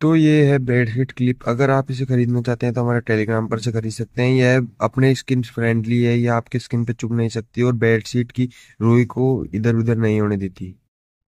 तो ये है बेड शीट क्लिप अगर आप इसे खरीदना चाहते हैं तो हमारे टेलीग्राम पर से खरीद सकते हैं यह अपने स्किन फ्रेंडली है यह आपके स्किन पे चुभ नहीं सकती और बेड शीट की रुई को इधर उधर नहीं होने देती